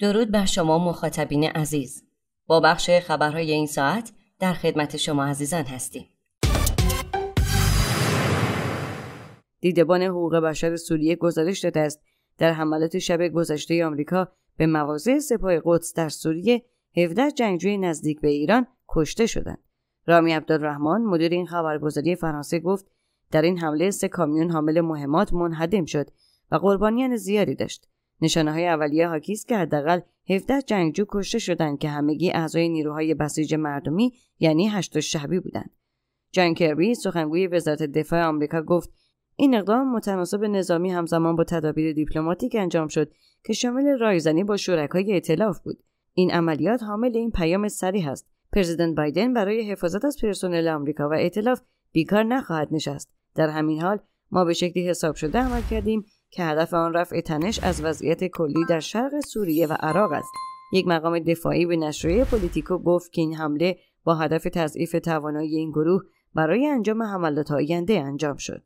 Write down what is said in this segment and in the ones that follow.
درود بر شما مخاطبین عزیز با بخش خبرهای این ساعت در خدمت شما عزیزان هستیم دیدبان حقوق بشر سوریه گزارش داده است در حملات شب گذشته آمریکا به مواضع سپاه قدس در سوریه 17 جنگجوی نزدیک به ایران کشته شدند رامی عبدالرحمن مدیر این خبرگزاری فرانسه گفت در این حمله سه کامیون حامل مهمات منهدم شد و قربانیان زیادی داشت نشانه های اولیه حاکی است که حداقل 17 جنگجو کشته شدند که همگی اعضای نیروهای بسیج مردمی یعنی هشت شبی بودند. جان کربی سخنگوی وزارت دفاع آمریکا گفت این اقدام متناسب نظامی همزمان با تدابیر دیپلماتیک انجام شد که شامل رایزنی با شرکای ائتلاف بود. این عملیات حامل این پیام سریع است. پرزیدنت بایدن برای حفاظت از پرسنل آمریکا و ائتلاف بیکار نخواهد نشست. در همین حال ما به شکلی حساب شده عمل کردیم که هدف آن رفع تنش از وضعیت کلی در شرق سوریه و عراق است یک مقام دفاعی به نشریه پلیتیکو گفت که این حمله با هدف تضعیف توانایی این گروه برای انجام حملات آینده انجام شد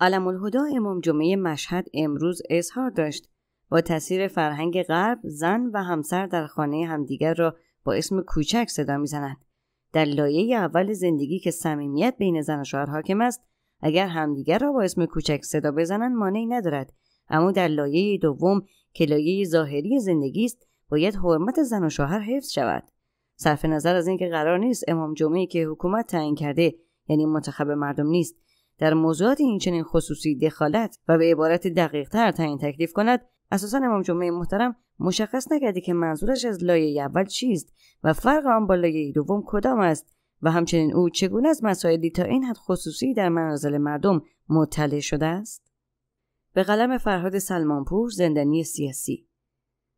علم الهدا امام جمعه مشهد امروز اظهار داشت با تاثیر فرهنگ غرب زن و همسر در خانه همدیگر را با اسم کوچک صدا میزنند در لایه اول زندگی که صمیمیت بین زن و شوهر حاکم است اگر همدیگر را با اسم کوچک صدا بزنند مانعی ندارد اما در لایه دوم که لایه ظاهری زندگی است باید حرمت زن و شوهر حفظ شود صرف نظر از اینکه قرار نیست امام جمعه که حکومت تعیین کرده یعنی منتخب مردم نیست در موضوعات این چنین خصوصی دخالت و به عبارت تر تعیین تکلیف کند اساسا امام جمعه محترم مشخص نکرده که منظورش از لایه اول چیست و فرق آن با لایه دوم کدام است و همچنین او چگونه از مسائلی تا این حد خصوصی در منازل مردم مطلع شده است؟ به قلم فرهاد سلمانپور زندانی سیاسی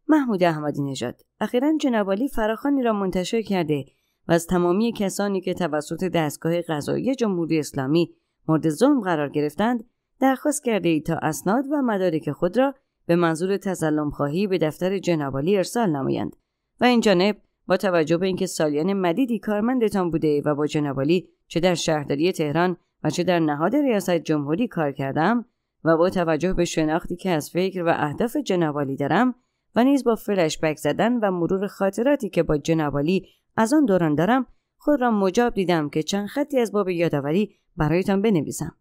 محمود احمدی نژاد اخیرا جنابالی فراخانی را منتشر کرده و از تمامی کسانی که توسط دستگاه قضایی جمهوری اسلامی مورد ظلم قرار گرفتند درخواست کرده ای تا اسناد و مدارک خود را به منظور تظلم خواهی به دفتر جنابالی ارسال نمایند و این با توجه به اینکه سالیان مدیدی کارمندتان بوده و با جنابالی چه در شهرداری تهران و چه در نهاد ریاست جمهوری کار کردم و با توجه به شناختی که از فکر و اهداف جنابالی دارم و نیز با فلش بک زدن و مرور خاطراتی که با جنابالی از آن دوران دارم خود را مجاب دیدم که چند خطی از باب یادآوری برایتان بنویسم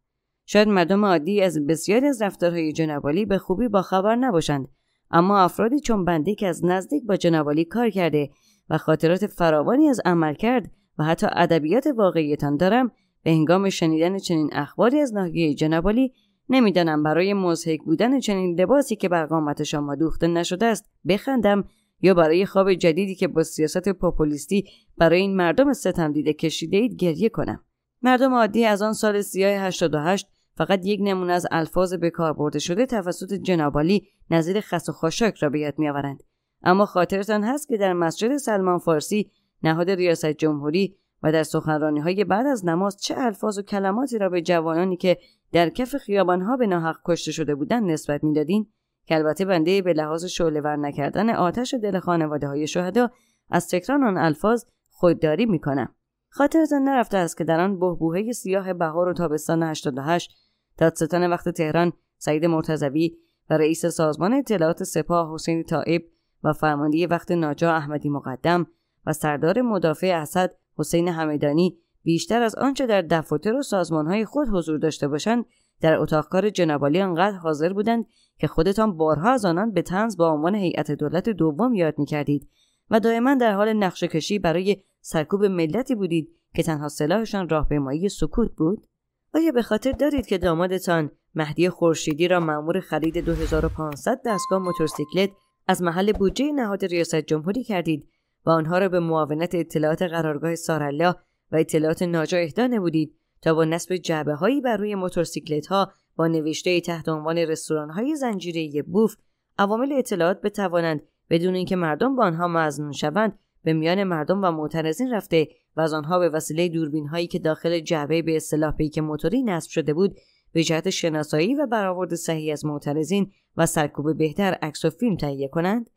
شاید مردم عادی از بسیاری از رفتارهای جنابالی به خوبی باخبر نباشند اما افرادی چون بنده که از نزدیک با جنابالی کار کرده و خاطرات فراوانی از عمل کرد و حتی ادبیات واقعیتان دارم به هنگام شنیدن چنین اخباری از ناحیه جنابالی نمیدانم برای مزهک بودن چنین لباسی که بر قامت شما دوخته نشده است بخندم یا برای خواب جدیدی که با سیاست پاپولیستی برای این مردم ستم دیده کشیده اید گریه کنم مردم عادی از آن سال سیاه 88 فقط یک نمونه از الفاظ به کار برده شده توسط جنابالی نظیر خس و خاشاک را به یاد میآورند اما خاطرتان هست که در مسجد سلمان فارسی نهاد ریاست جمهوری و در سخنرانی های بعد از نماز چه الفاظ و کلماتی را به جوانانی که در کف خیابانها به ناحق کشته شده بودند نسبت میدادین که البته بنده به لحاظ ور نکردن آتش دل خانواده های شهدا از تکرار آن الفاظ خودداری میکنم خاطرتان نرفته است که در آن بهبوهه سیاه بهار و تابستان 88 دادستان وقت تهران سعید مرتضوی و رئیس سازمان اطلاعات سپاه حسین طائب و فرمانده وقت ناجا احمدی مقدم و سردار مدافع اسد حسین حمیدانی بیشتر از آنچه در دفاتر و سازمانهای خود حضور داشته باشند در اتاقکار جنابالی آنقدر حاضر بودند که خودتان بارها از آنان به تنز با عنوان هیئت دولت دوم یاد میکردید و دائما در حال نقشه کشی برای سرکوب ملتی بودید که تنها سلاحشان راهپیمایی سکوت بود آیا به خاطر دارید که دامادتان مهدی خورشیدی را مأمور خرید 2500 دستگاه موتورسیکلت از محل بودجه نهاد ریاست جمهوری کردید و آنها را به معاونت اطلاعات قرارگاه سارالله و اطلاعات ناجا اهدا نمودید تا با نصب جعبه هایی بر روی موتورسیکلت ها با نوشته تحت عنوان رستوران های زنجیره بوف عوامل اطلاعات بتوانند بدون اینکه مردم با آنها مزنون شوند به میان مردم و معترضین رفته و از آنها به وسیله دوربین هایی که داخل جعبه به اصطلاح پیک موتوری نصب شده بود به جهت شناسایی و برآورد صحیح از معترضین و سرکوب بهتر عکس و فیلم تهیه کنند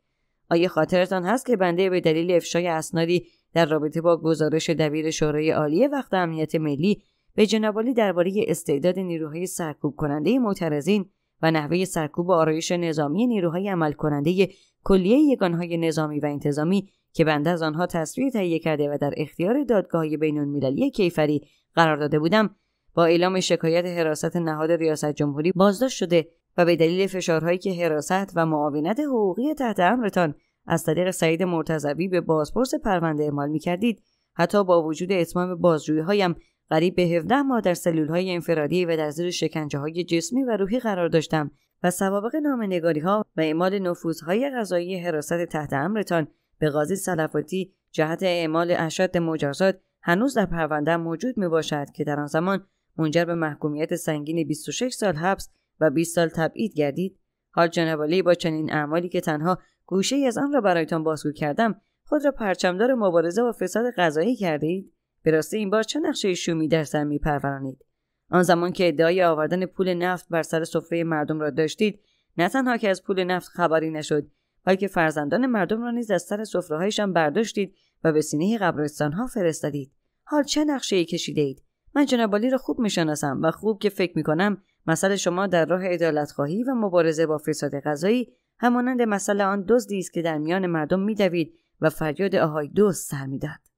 آیا خاطرتان هست که بنده به دلیل افشای اسنادی در رابطه با گزارش دبیر شورای عالی وقت امنیت ملی به جنابالی درباره استعداد نیروهای سرکوب کننده معترضین و نحوه سرکوب آرایش نظامی نیروهای عمل کننده کلیه یگانهای نظامی و انتظامی که بنده از آنها تصویر تهیه کرده و در اختیار دادگاه بین کیفری قرار داده بودم با اعلام شکایت حراست نهاد ریاست جمهوری بازداشت شده و به دلیل فشارهایی که حراست و معاونت حقوقی تحت امرتان از طریق سعید مرتضوی به بازپرس پرونده اعمال میکردید حتی با وجود اتمام بازجویی هایم قریب به 17 ماه در سلول های انفرادی و در زیر شکنجه های جسمی و روحی قرار داشتم و سوابق نامنگاری ها و اعمال نفوذهای غذایی حراست تحت امرتان به قاضی سلفاتی جهت اعمال اشد مجازات هنوز در پرونده موجود می باشد که در آن زمان منجر به محکومیت سنگین 26 سال حبس و 20 سال تبعید گردید حال جناب با چنین اعمالی که تنها گوشه ای از آن را برایتان بازگو کردم خود را پرچمدار مبارزه و فساد غذایی کرده اید به راستی این بار چه نقشه شومی در سر میپرورانید آن زمان که ادعای آوردن پول نفت بر سر سفره مردم را داشتید نه تنها که از پول نفت خبری نشد بلکه فرزندان مردم را نیز از سر سفرههایشان برداشتید و به سینه قبرستانها فرستادید حال چه نقشه ای کشیده من جنابالی را خوب میشناسم و خوب که فکر میکنم مسئله شما در راه عدالت خواهی و مبارزه با فساد غذایی همانند مسئله آن دزدی است که در میان مردم میدوید و فریاد آهای دوست سر میداد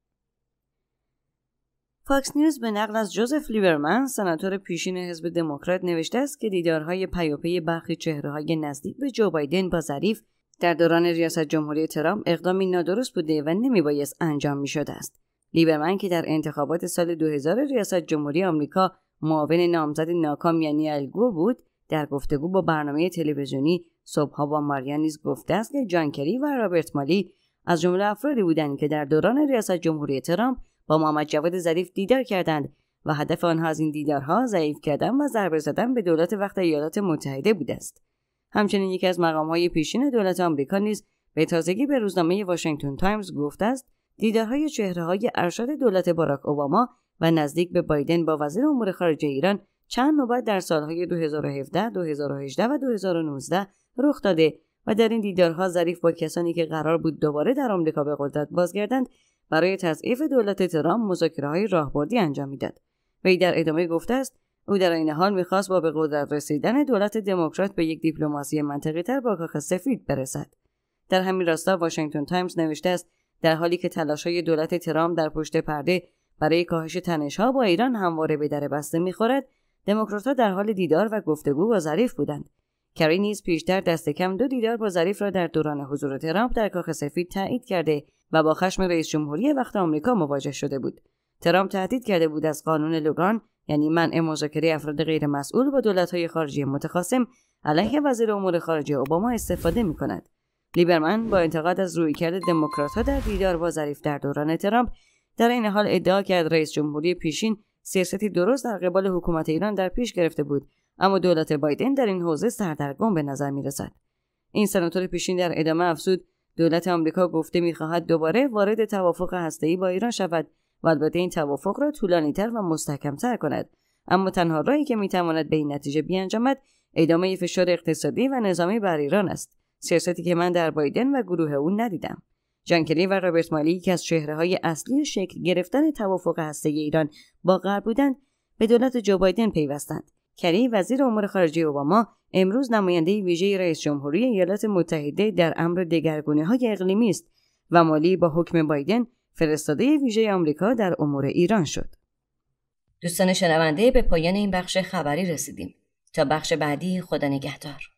فاکس نیوز به نقل از جوزف لیبرمن سناتور پیشین حزب دموکرات نوشته است که دیدارهای پیاپی برخی چهرههای نزدیک به جو بایدن با ظریف در دوران ریاست جمهوری ترامپ اقدامی نادرست بوده و نمیبایست انجام میشده است لیبرمن که در انتخابات سال 2000 ریاست جمهوری آمریکا معاون نامزد ناکام یعنی الگو بود در گفتگو با برنامه تلویزیونی صبحها با ماریان نیز گفته است که جان کری و رابرت مالی از جمله افرادی بودند که در دوران ریاست جمهوری ترامپ با محمد جواد ظریف دیدار کردند و هدف آنها از این دیدارها ضعیف کردن و ضربه زدن به دولت وقت ایالات متحده بوده است همچنین یکی از مقامهای پیشین دولت آمریکا نیز به تازگی به روزنامه واشنگتن تایمز گفته است دیدارهای چهره های ارشد دولت باراک اوباما و نزدیک به بایدن با وزیر امور خارجه ایران چند نوبت در سالهای 2017, 2018 و 2019 رخ داده و در این دیدارها ظریف با کسانی که قرار بود دوباره در آمریکا به قدرت بازگردند برای تضعیف دولت ترامپ مذاکرههای راهبردی انجام میداد وی در ادامه گفته است او در این حال میخواست با به قدرت رسیدن دولت دموکرات به یک دیپلماسی منطقی با کاخ سفید برسد در همین راستا واشنگتن تایمز نوشته است در حالی که تلاشهای دولت ترامپ در پشت پرده برای کاهش ها با ایران همواره به در بسته میخورد دموکراتها در حال دیدار و گفتگو با ظریف بودند کری نیز پیشتر دست کم دو دیدار با ظریف را در دوران حضور ترامپ در کاخ سفید تایید کرده و با خشم رئیس جمهوری وقت آمریکا مواجه شده بود ترامپ تهدید کرده بود از قانون لوگان یعنی منع مذاکره افراد مسئول با های خارجی متخاصم علیه وزیر امور خارجه اوباما استفاده می لیبرمن با انتقاد از رویکرد دموکراتها در دیدار با ظریف در دوران ترامپ در این حال ادعا کرد رئیس جمهوری پیشین سیاستی درست در قبال حکومت ایران در پیش گرفته بود اما دولت بایدن در این حوزه سردرگم به نظر می رسد. این سناتور پیشین در ادامه افزود دولت آمریکا گفته میخواهد دوباره وارد توافق هسته‌ای با ایران شود و البته این توافق را طولانیتر و مستحکمتر کند اما تنها راهی که میتواند به این نتیجه بیانجامد ادامه فشار اقتصادی و نظامی بر ایران است سیاستی که من در بایدن و گروه او ندیدم جانکلی و رابرت مالی که از چهره های اصلی شکل گرفتن توافق هسته ایران با غرب بودند به دولت جو بایدن پیوستند کری وزیر امور خارجه اوباما امروز نماینده ویژه رئیس جمهوری ایالات متحده در امر دگرگونی های اقلیمی است و مالی با حکم بایدن فرستاده ویژه آمریکا در امور ایران شد دوستان شنونده به پایان این بخش خبری رسیدیم تا بخش بعدی خدا نگهدار